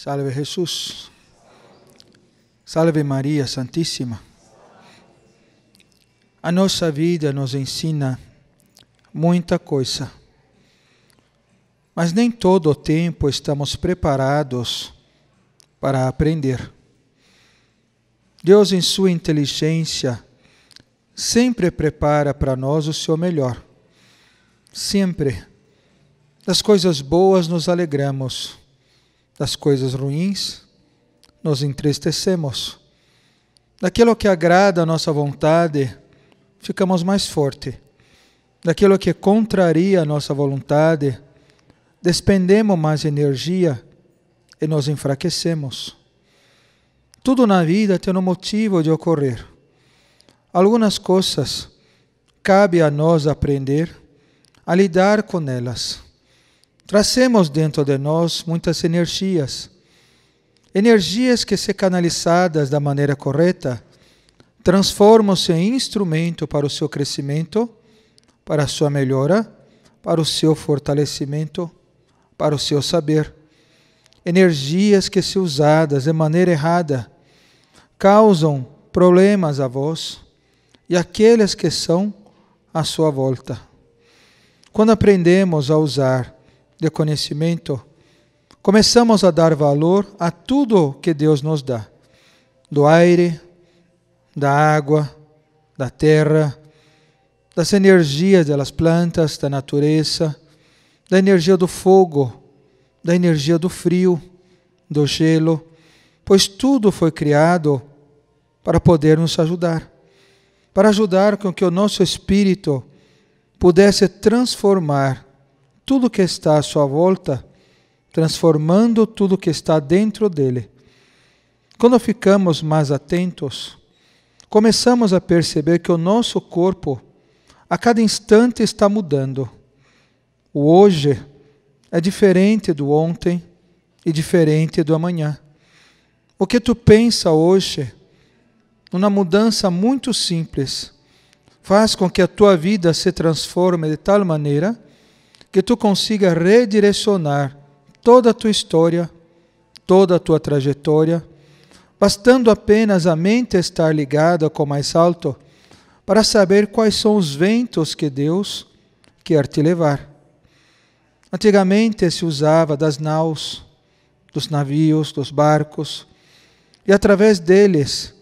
Salve Jesus, Salve Maria Santíssima. A nossa vida nos ensina muita coisa, mas nem todo o tempo estamos preparados para aprender. Deus, em sua inteligência, sempre prepara para nós o seu melhor. Sempre. Das coisas boas nos alegramos das coisas ruins, nos entristecemos. Daquilo que agrada a nossa vontade, ficamos mais fortes. Daquilo que contraria a nossa vontade, despendemos mais energia e nos enfraquecemos. Tudo na vida tem um motivo de ocorrer. Algumas coisas cabe a nós aprender a lidar com elas. Tracemos dentro de nós muitas energias. Energias que, se canalizadas da maneira correta, transformam-se em instrumento para o seu crescimento, para a sua melhora, para o seu fortalecimento, para o seu saber. Energias que, se usadas de maneira errada, causam problemas a vós e àqueles que são à sua volta. Quando aprendemos a usar de conhecimento, começamos a dar valor a tudo que Deus nos dá: do aire, da água, da terra, das energias das plantas, da natureza, da energia do fogo, da energia do frio, do gelo, pois tudo foi criado para poder nos ajudar, para ajudar com que o nosso espírito pudesse transformar tudo que está à sua volta, transformando tudo que está dentro dele. Quando ficamos mais atentos, começamos a perceber que o nosso corpo a cada instante está mudando. O hoje é diferente do ontem e diferente do amanhã. O que tu pensa hoje, numa mudança muito simples, faz com que a tua vida se transforme de tal maneira que tu consiga redirecionar toda a tua história, toda a tua trajetória, bastando apenas a mente estar ligada com o mais alto para saber quais são os ventos que Deus quer te levar. Antigamente se usava das naus, dos navios, dos barcos, e através deles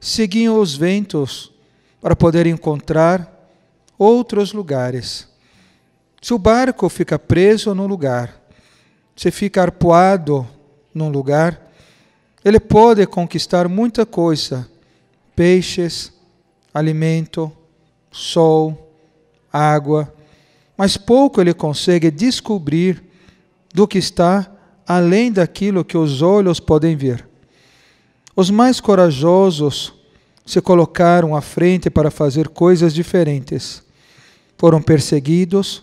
seguiam os ventos para poder encontrar outros lugares. Se o barco fica preso num lugar, se fica arpoado num lugar, ele pode conquistar muita coisa: peixes, alimento, sol, água, mas pouco ele consegue descobrir do que está além daquilo que os olhos podem ver. Os mais corajosos se colocaram à frente para fazer coisas diferentes. Foram perseguidos,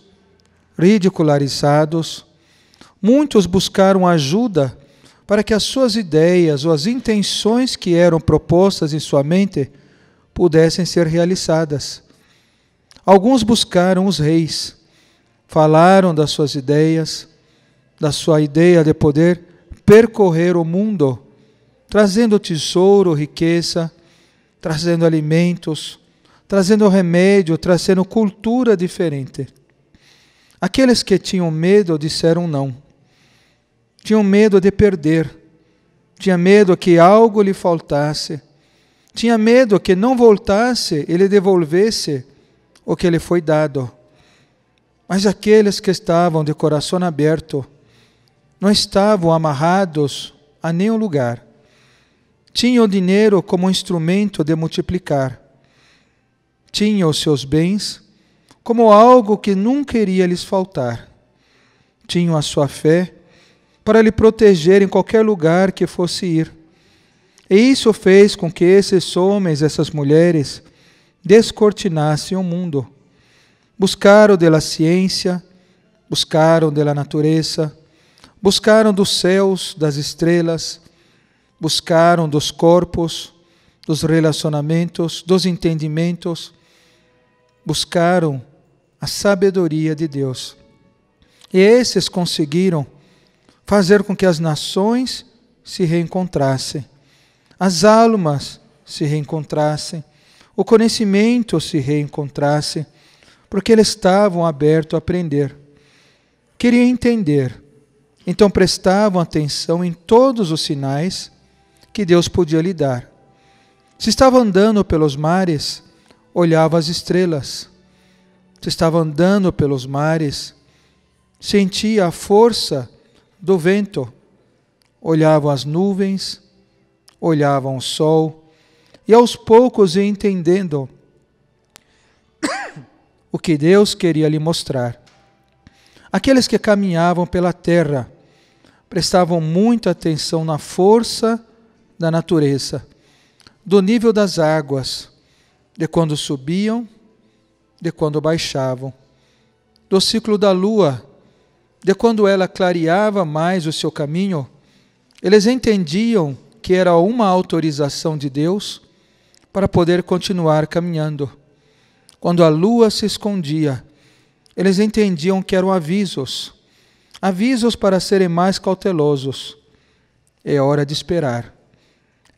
ridicularizados, muitos buscaram ajuda para que as suas ideias ou as intenções que eram propostas em sua mente pudessem ser realizadas. Alguns buscaram os reis, falaram das suas ideias, da sua ideia de poder percorrer o mundo, trazendo tesouro, riqueza, trazendo alimentos, trazendo remédio, trazendo cultura diferente. Aqueles que tinham medo disseram não. Tinham medo de perder. Tinha medo que algo lhe faltasse. Tinha medo que não voltasse e lhe devolvesse o que lhe foi dado. Mas aqueles que estavam de coração aberto não estavam amarrados a nenhum lugar. Tinham o dinheiro como instrumento de multiplicar. Tinham os seus bens como algo que nunca iria lhes faltar. Tinham a sua fé para lhe proteger em qualquer lugar que fosse ir. E isso fez com que esses homens, essas mulheres, descortinassem o mundo. Buscaram dela ciência, buscaram dela natureza, buscaram dos céus, das estrelas, buscaram dos corpos, dos relacionamentos, dos entendimentos, buscaram a sabedoria de Deus. E esses conseguiram fazer com que as nações se reencontrassem, as almas se reencontrassem, o conhecimento se reencontrasse, porque eles estavam abertos a aprender. Queriam entender, então prestavam atenção em todos os sinais que Deus podia lhe dar. Se estava andando pelos mares, olhava as estrelas tu estava andando pelos mares, sentia a força do vento, olhavam as nuvens, olhavam o sol, e aos poucos ia entendendo o que Deus queria lhe mostrar. Aqueles que caminhavam pela terra prestavam muita atenção na força da natureza, do nível das águas, de quando subiam de quando baixavam, do ciclo da lua, de quando ela clareava mais o seu caminho, eles entendiam que era uma autorização de Deus para poder continuar caminhando. Quando a lua se escondia, eles entendiam que eram avisos, avisos para serem mais cautelosos. É hora de esperar,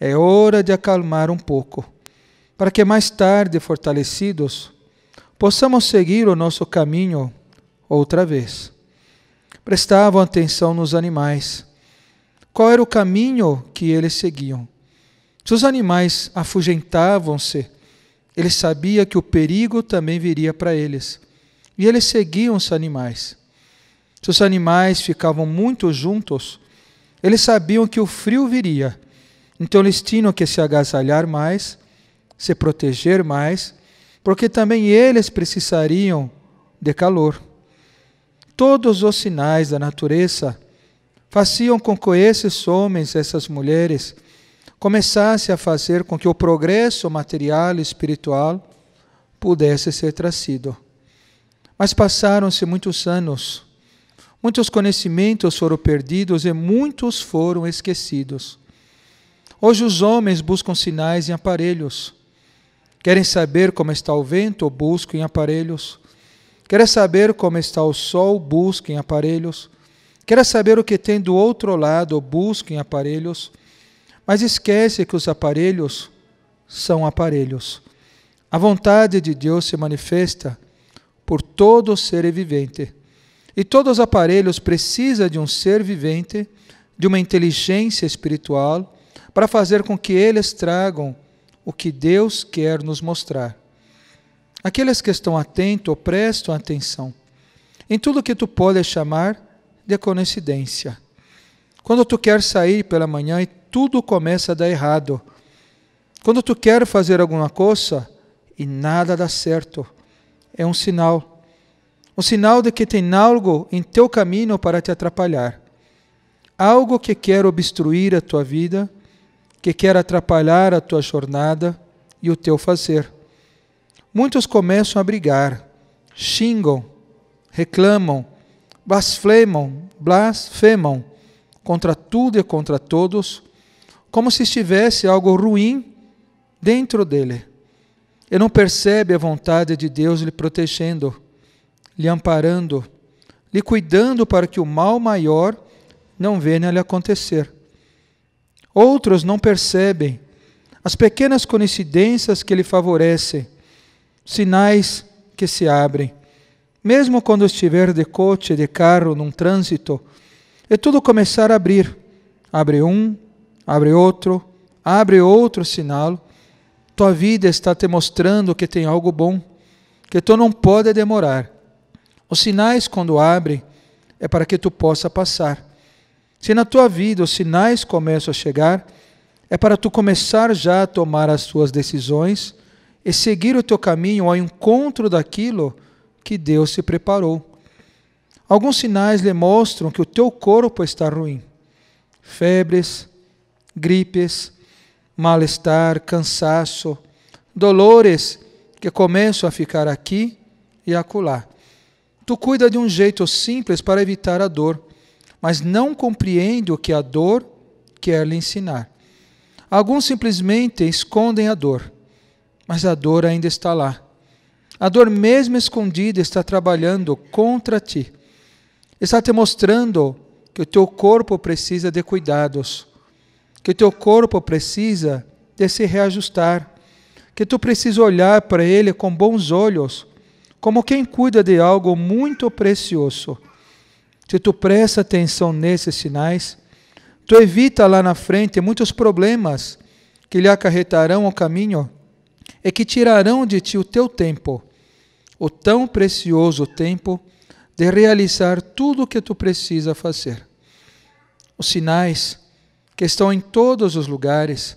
é hora de acalmar um pouco, para que mais tarde, fortalecidos, possamos seguir o nosso caminho outra vez. Prestavam atenção nos animais. Qual era o caminho que eles seguiam? Se os animais afugentavam-se, ele sabia que o perigo também viria para eles. E eles seguiam os animais. Se os animais ficavam muito juntos, eles sabiam que o frio viria. Então eles tinham que se agasalhar mais, se proteger mais porque também eles precisariam de calor. Todos os sinais da natureza faziam com que esses homens, essas mulheres, começassem a fazer com que o progresso material e espiritual pudesse ser trazido. Mas passaram-se muitos anos, muitos conhecimentos foram perdidos e muitos foram esquecidos. Hoje os homens buscam sinais em aparelhos Querem saber como está o vento? Busquem aparelhos. Querem saber como está o sol? Busquem aparelhos. Querem saber o que tem do outro lado? Busquem aparelhos. Mas esquece que os aparelhos são aparelhos. A vontade de Deus se manifesta por todo ser vivente. E todos os aparelhos precisa de um ser vivente, de uma inteligência espiritual, para fazer com que eles tragam o que Deus quer nos mostrar. Aqueles que estão atentos ou prestam atenção em tudo o que tu podes chamar de coincidência. Quando tu quer sair pela manhã e tudo começa a dar errado. Quando tu quer fazer alguma coisa e nada dá certo. É um sinal. Um sinal de que tem algo em teu caminho para te atrapalhar. Algo que quer obstruir a tua vida que quer atrapalhar a tua jornada e o teu fazer. Muitos começam a brigar, xingam, reclamam, blasfemam, blasfemam contra tudo e contra todos, como se estivesse algo ruim dentro dele. E não percebe a vontade de Deus lhe protegendo, lhe amparando, lhe cuidando para que o mal maior não venha a lhe acontecer. Outros não percebem as pequenas coincidências que lhe favorece, sinais que se abrem. Mesmo quando estiver de coche, de carro, num trânsito, é tudo começar a abrir. Abre um, abre outro, abre outro sinal. Tua vida está te mostrando que tem algo bom, que tu não pode demorar. Os sinais, quando abrem, é para que tu possa passar. Se na tua vida os sinais começam a chegar, é para tu começar já a tomar as tuas decisões e seguir o teu caminho ao encontro daquilo que Deus se preparou. Alguns sinais lhe mostram que o teu corpo está ruim. Febres, gripes, mal-estar, cansaço, dolores que começam a ficar aqui e acolá. Tu cuida de um jeito simples para evitar a dor mas não compreende o que a dor quer lhe ensinar. Alguns simplesmente escondem a dor, mas a dor ainda está lá. A dor, mesmo escondida, está trabalhando contra ti. Está te mostrando que o teu corpo precisa de cuidados, que o teu corpo precisa de se reajustar, que tu precisa olhar para ele com bons olhos, como quem cuida de algo muito precioso. Se tu presta atenção nesses sinais, tu evita lá na frente muitos problemas que lhe acarretarão ao caminho e que tirarão de ti o teu tempo, o tão precioso tempo de realizar tudo o que tu precisa fazer. Os sinais que estão em todos os lugares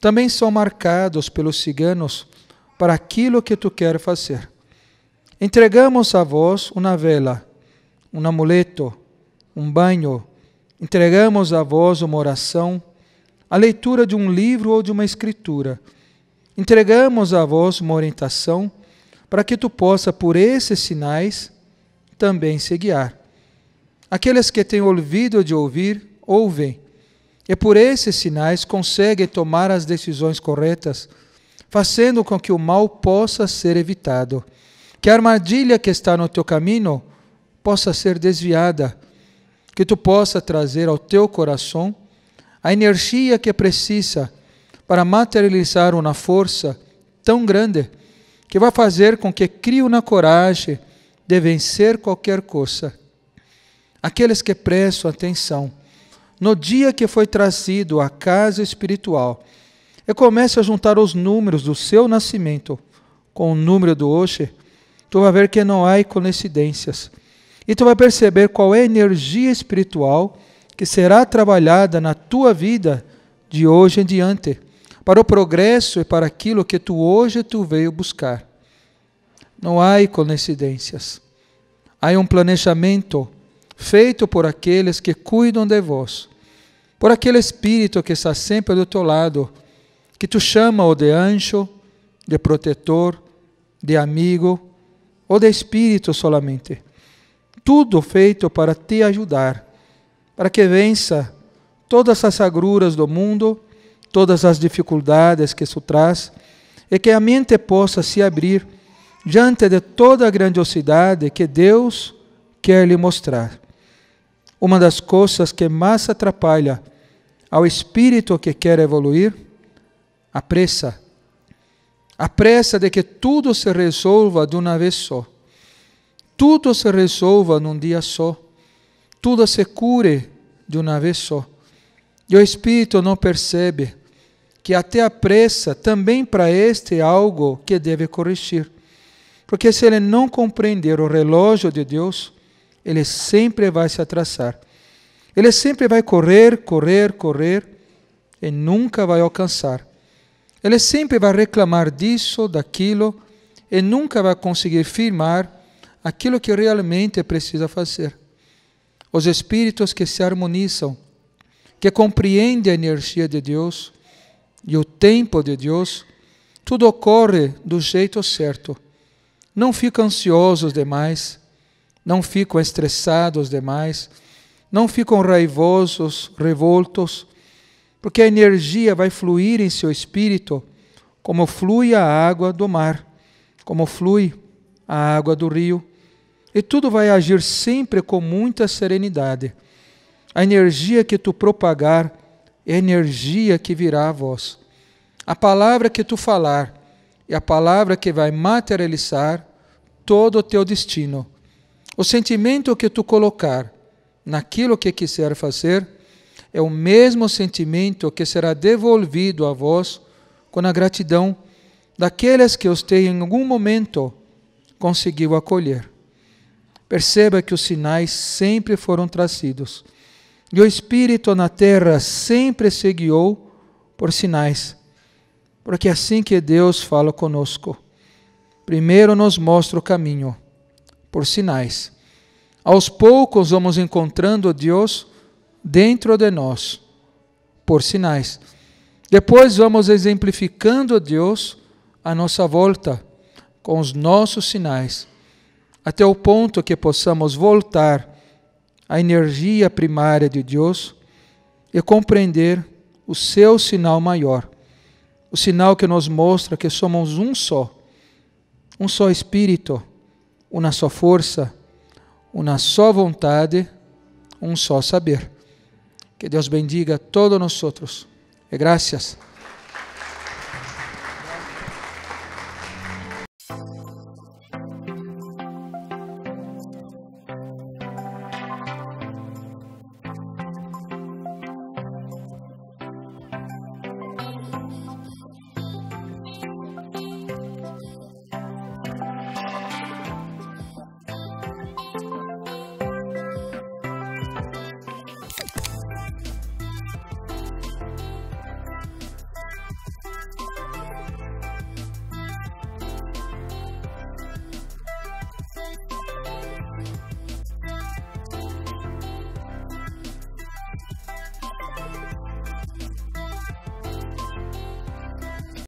também são marcados pelos ciganos para aquilo que tu quer fazer. Entregamos a vós uma vela um amuleto, um banho, entregamos a vós uma oração, a leitura de um livro ou de uma escritura. Entregamos a vós uma orientação, para que tu possa, por esses sinais, também se guiar. Aqueles que têm ouvido de ouvir, ouvem, e por esses sinais conseguem tomar as decisões corretas, fazendo com que o mal possa ser evitado. Que a armadilha que está no teu caminho possa ser desviada, que tu possa trazer ao teu coração a energia que é precisa para materializar uma força tão grande que vai fazer com que crie na coragem de vencer qualquer coisa. Aqueles que prestam atenção no dia que foi trazido à casa espiritual e começa a juntar os números do seu nascimento com o número do hoje, tu vai ver que não há coincidências e tu vai perceber qual é a energia espiritual que será trabalhada na tua vida de hoje em diante, para o progresso e para aquilo que tu hoje tu veio buscar. Não há coincidências. Há um planejamento feito por aqueles que cuidam de vós, por aquele espírito que está sempre do teu lado, que tu chama o de anjo, de protetor, de amigo ou de espírito solamente tudo feito para te ajudar, para que vença todas as agruras do mundo, todas as dificuldades que isso traz, e que a mente possa se abrir diante de toda a grandiosidade que Deus quer lhe mostrar. Uma das coisas que mais atrapalha ao espírito que quer evoluir, a pressa. A pressa de que tudo se resolva de uma vez só tudo se resolva num dia só, tudo se cure de uma vez só. E o espírito não percebe que até a pressa também para este é algo que deve corrigir. Porque se ele não compreender o relógio de Deus, ele sempre vai se atrasar. Ele sempre vai correr, correr, correr e nunca vai alcançar. Ele sempre vai reclamar disso, daquilo e nunca vai conseguir firmar aquilo que realmente precisa fazer. Os espíritos que se harmonizam, que compreendem a energia de Deus e o tempo de Deus, tudo ocorre do jeito certo. Não ficam ansiosos demais, não ficam estressados demais, não ficam raivosos, revoltos, porque a energia vai fluir em seu espírito como flui a água do mar, como flui a água do rio, e tudo vai agir sempre com muita serenidade. A energia que tu propagar é a energia que virá a vós. A palavra que tu falar é a palavra que vai materializar todo o teu destino. O sentimento que tu colocar naquilo que quiser fazer é o mesmo sentimento que será devolvido a vós com a gratidão daqueles que os têm em algum momento conseguiu acolher. Perceba que os sinais sempre foram trazidos. E o Espírito na terra sempre se guiou por sinais. Porque é assim que Deus fala conosco. Primeiro nos mostra o caminho, por sinais. Aos poucos vamos encontrando Deus dentro de nós, por sinais. Depois vamos exemplificando Deus à nossa volta, com os nossos sinais até o ponto que possamos voltar à energia primária de Deus e compreender o seu sinal maior, o sinal que nos mostra que somos um só, um só espírito, uma só força, uma só vontade, um só saber. Que Deus bendiga a todos nós outros. E graças.